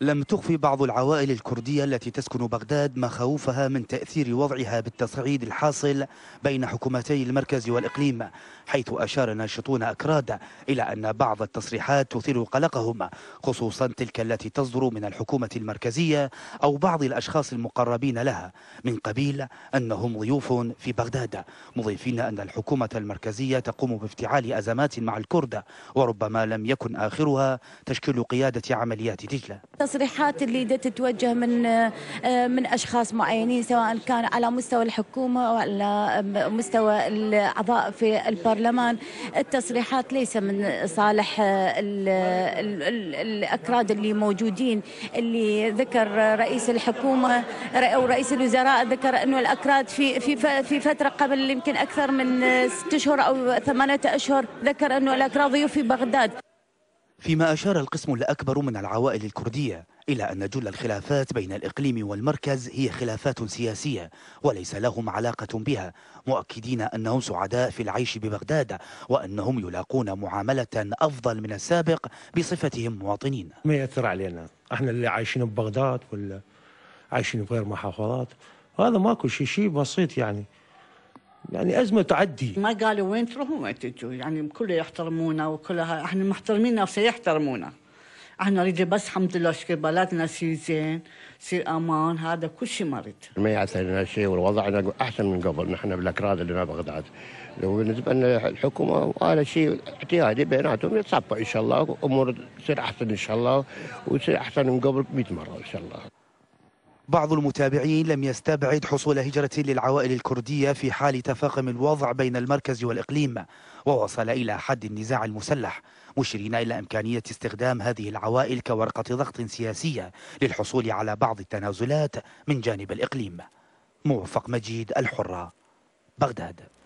لم تخفي بعض العوائل الكردية التي تسكن بغداد مخاوفها من تأثير وضعها بالتصعيد الحاصل بين حكومتي المركز والإقليم حيث أشار ناشطون أكراد إلى أن بعض التصريحات تثير قلقهم خصوصا تلك التي تصدر من الحكومة المركزية أو بعض الأشخاص المقربين لها من قبيل أنهم ضيوف في بغداد مضيفين أن الحكومة المركزية تقوم بافتعال أزمات مع الكرد وربما لم يكن آخرها تشكيل قيادة عمليات دجلة التصريحات اللي تتوجه من آه، من اشخاص معينين سواء كان على مستوى الحكومه او على آه، مستوى الاعضاء في البرلمان التصريحات ليس من صالح آه، ال ال الاكراد اللي موجودين اللي ذكر رئيس الحكومه او رئيس الوزراء ذكر انه الاكراد في في في فتره قبل يمكن اكثر من ست اشهر او ثمانيه اشهر ذكر انه الاكراد ضيوف في بغداد فيما أشار القسم الأكبر من العوائل الكردية إلى أن جل الخلافات بين الإقليم والمركز هي خلافات سياسية وليس لهم علاقة بها مؤكدين أنهم سعداء في العيش ببغداد وأنهم يلاقون معاملة أفضل من السابق بصفتهم مواطنين ما يأثر علينا احنا اللي عايشين ببغداد ولا عايشين بغير محافظات هذا ماكو شيء شيء بسيط يعني يعني أزمة تعدي ما قالوا وين تروحوا وين تجوا يعني كله يحترمونا وكلها احنا محترمين نفسنا يحترمونا احنا نريد بس الحمد لله شكل بلدنا يصير زين يصير امان هذا كل شيء ما نريد ما يعتلنا شيء والوضع احسن من قبل نحن بالاكراد اللي بغداد بالنسبه لنا الحكومه وهذا شيء اعتيادي بيناتهم يتصفى ان شاء الله امور تصير احسن ان شاء الله وتصير احسن من قبل 100 مره ان شاء الله بعض المتابعين لم يستبعد حصول هجرة للعوائل الكردية في حال تفاقم الوضع بين المركز والإقليم ووصل إلى حد النزاع المسلح مشيرين إلى إمكانية استخدام هذه العوائل كورقة ضغط سياسية للحصول على بعض التنازلات من جانب الإقليم موفق مجيد الحرة بغداد